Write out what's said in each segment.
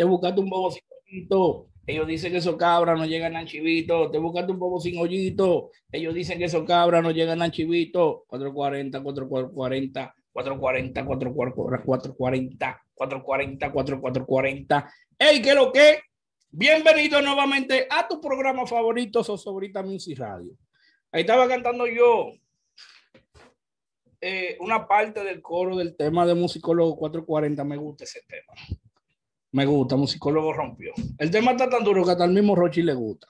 te buscaste un bobo sin hoyito, ellos dicen que esos cabras no llegan a chivito, te buscaste un bobo sin hoyito, ellos dicen que esos cabras no llegan a chivito, 440, 440, 440, 440, 440, 440, 440. ¡Ey, qué lo que! Bienvenido nuevamente a tu programa favorito, Sosobrita Music Radio. Ahí estaba cantando yo eh, una parte del coro del tema de Musicólogo 440. Me gusta ese tema. Me gusta, musicólogo rompió. El tema está tan duro que hasta el mismo Rochi le gusta.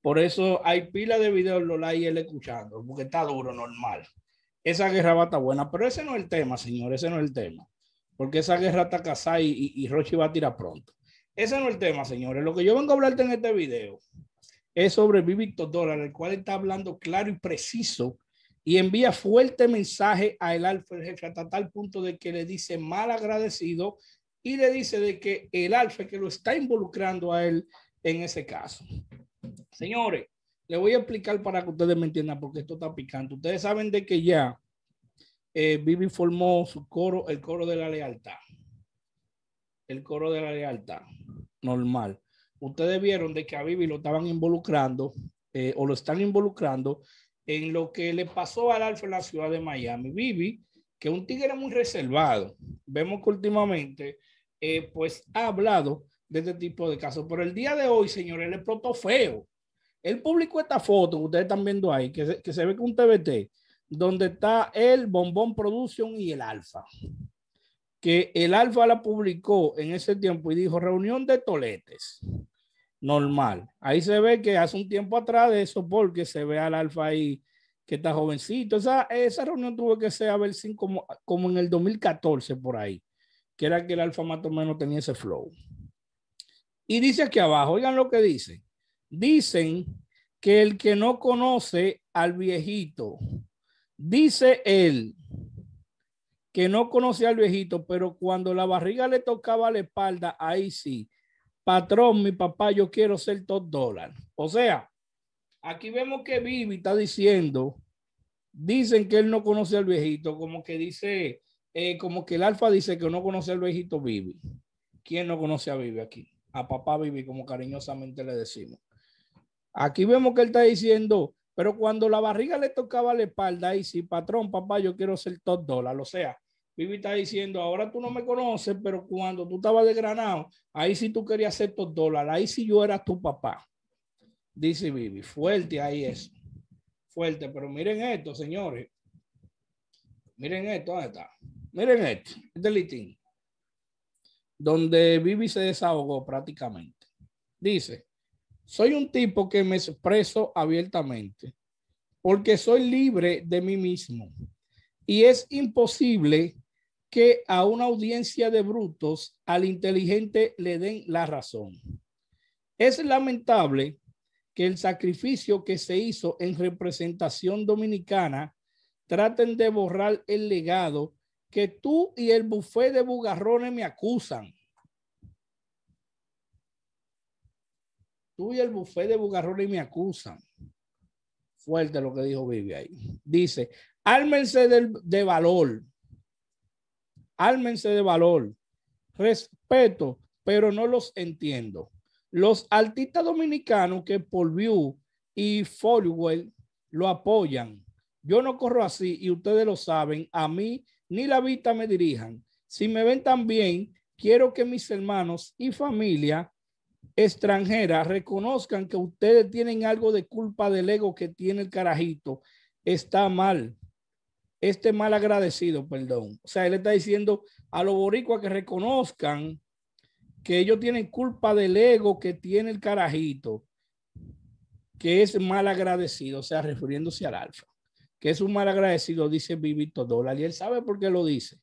Por eso hay pila de videos Lola y él escuchando, porque está duro, normal. Esa guerra va a estar buena, pero ese no es el tema, señores, ese no es el tema. Porque esa guerra está casada y, y, Rochi va a tirar pronto. Ese no es el tema, señores. Lo que yo vengo a hablarte en este video es sobre Víctor Dólar, el cual está hablando claro y preciso y envía fuerte mensaje a el Alfa jefe hasta tal punto de que le dice mal agradecido y le dice de que el alfa que lo está involucrando a él en ese caso. Señores, le voy a explicar para que ustedes me entiendan porque esto está picante. Ustedes saben de que ya vivi eh, formó su coro, el coro de la lealtad. El coro de la lealtad, normal. Ustedes vieron de que a vivi lo estaban involucrando eh, o lo están involucrando en lo que le pasó al Alfa en la ciudad de Miami. vivi que un tigre muy reservado. Vemos que últimamente eh, pues ha hablado de este tipo de casos. Pero el día de hoy, señores, le explotó feo. Él publicó esta foto que ustedes están viendo ahí, que se, ve con un TBT, donde está el Bombón Production y el Alfa. Que el Alfa la publicó en ese tiempo y dijo reunión de toletes. Normal. Ahí se ve que hace un tiempo atrás de eso, porque se ve al Alfa ahí que está jovencito. Esa, esa reunión tuvo que ser, a ver, como, como en el 2014 por ahí que era que el alfa más menos tenía ese flow. Y dice aquí abajo, oigan lo que dice. Dicen que el que no conoce al viejito, dice él que no conoce al viejito, pero cuando la barriga le tocaba la espalda, ahí sí, patrón, mi papá, yo quiero ser top dólar. O sea, aquí vemos que Vivi está diciendo, dicen que él no conoce al viejito, como que dice, eh, como que el alfa dice que uno conoce al viejito Vivi. ¿Quién no conoce a Vivi aquí? A papá Vivi, como cariñosamente le decimos. Aquí vemos que él está diciendo, pero cuando la barriga le tocaba la espalda, ahí sí patrón, papá, yo quiero ser top dólar. O sea, Vivi está diciendo, ahora tú no me conoces, pero cuando tú estabas de Granado, ahí sí tú querías ser top dólar, ahí sí yo era tu papá. Dice Vivi, fuerte ahí es. Fuerte, pero miren esto, señores. Miren esto, ¿dónde está? Miren esto, este donde Vivi se desahogó prácticamente. Dice, soy un tipo que me expreso abiertamente porque soy libre de mí mismo y es imposible que a una audiencia de brutos al inteligente le den la razón. Es lamentable que el sacrificio que se hizo en representación dominicana traten de borrar el legado que tú y el buffet de bugarrones me acusan. Tú y el buffet de bugarrones me acusan. Fuerte lo que dijo Vivi ahí. Dice, ármense de, valor. Ármense de valor. Respeto, pero no los entiendo. Los artistas dominicanos que por View y Folwell lo apoyan. Yo no corro así y ustedes lo saben. A mí ni la vista me dirijan. Si me ven tan bien, quiero que mis hermanos y familia extranjera reconozcan que ustedes tienen algo de culpa del ego que tiene el carajito. Está mal. Este mal agradecido, perdón. O sea, él está diciendo a los boricuas que reconozcan que ellos tienen culpa del ego que tiene el carajito, que es mal agradecido, o sea, refiriéndose al alfa que es un mal agradecido, dice Vivito Dólar, y él sabe por qué lo dice.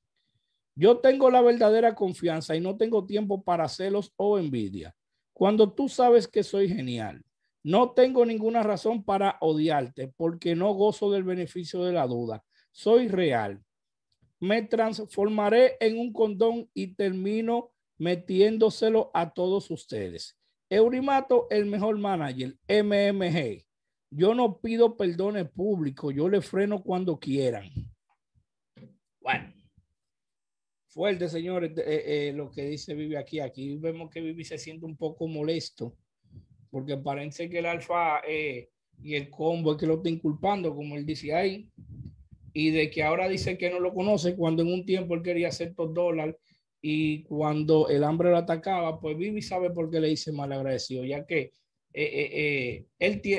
Yo tengo la verdadera confianza y no tengo tiempo para celos o envidia. Cuando tú sabes que soy genial, no tengo ninguna razón para odiarte porque no gozo del beneficio de la duda. Soy real. Me transformaré en un condón y termino metiéndoselo a todos ustedes. Eurimato, el mejor manager, MMG yo no pido perdones públicos, yo le freno cuando quieran. Bueno, fuerte, señores, eh, eh, lo que dice Vivi aquí. Aquí vemos que Vivi se siente un poco molesto, porque parece que el alfa eh, y el combo es que lo está inculpando, como él dice ahí, y de que ahora dice que no lo conoce, cuando en un tiempo él quería hacer dos dólares y cuando el hambre lo atacaba, pues Vivi sabe por qué le hice mal agradecido, ya que eh, eh, eh,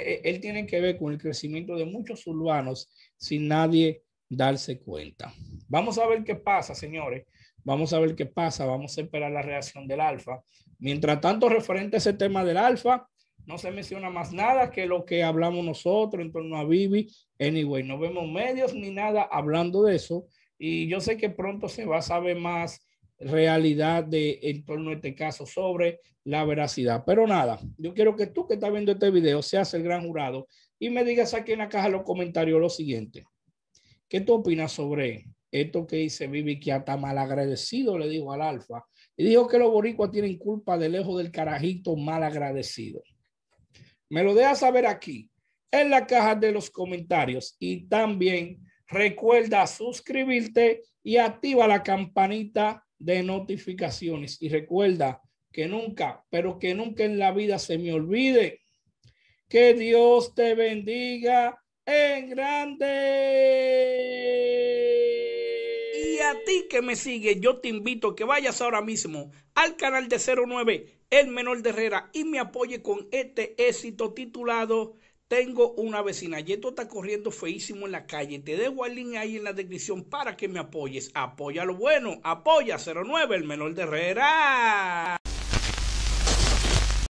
eh, él, tiene que ver con el crecimiento de muchos urbanos sin nadie darse cuenta. Vamos a ver qué pasa, señores. Vamos a ver qué pasa. Vamos a esperar la reacción del alfa. Mientras tanto, referente a ese tema del alfa, no se menciona más nada que lo que hablamos nosotros en torno a Vivi. Anyway, no vemos medios ni nada hablando de eso. Y yo sé que pronto se va a saber más realidad de en torno a este caso sobre la veracidad. Pero nada, yo quiero que tú que estás viendo este video seas el gran jurado y me digas aquí en la caja de los comentarios lo siguiente. ¿Qué tú opinas sobre esto que dice Vivi que mal agradecido le dijo al Alfa? Y dijo que los boricuas tienen culpa de lejos del carajito mal agradecido Me lo dejas saber aquí en la caja de los comentarios y también recuerda suscribirte y activa la campanita de notificaciones. Y recuerda que nunca, pero que nunca en la vida se me olvide. Que Dios te bendiga en grande. Y a ti que me sigue, yo te invito que vayas ahora mismo al canal de 09, el menor de Herrera, y me apoye con este éxito titulado tengo una vecina, y esto está corriendo feísimo en la calle. Te dejo el link ahí en la descripción para que me apoyes. Apoya lo bueno, apoya 09, el menor de Herrera.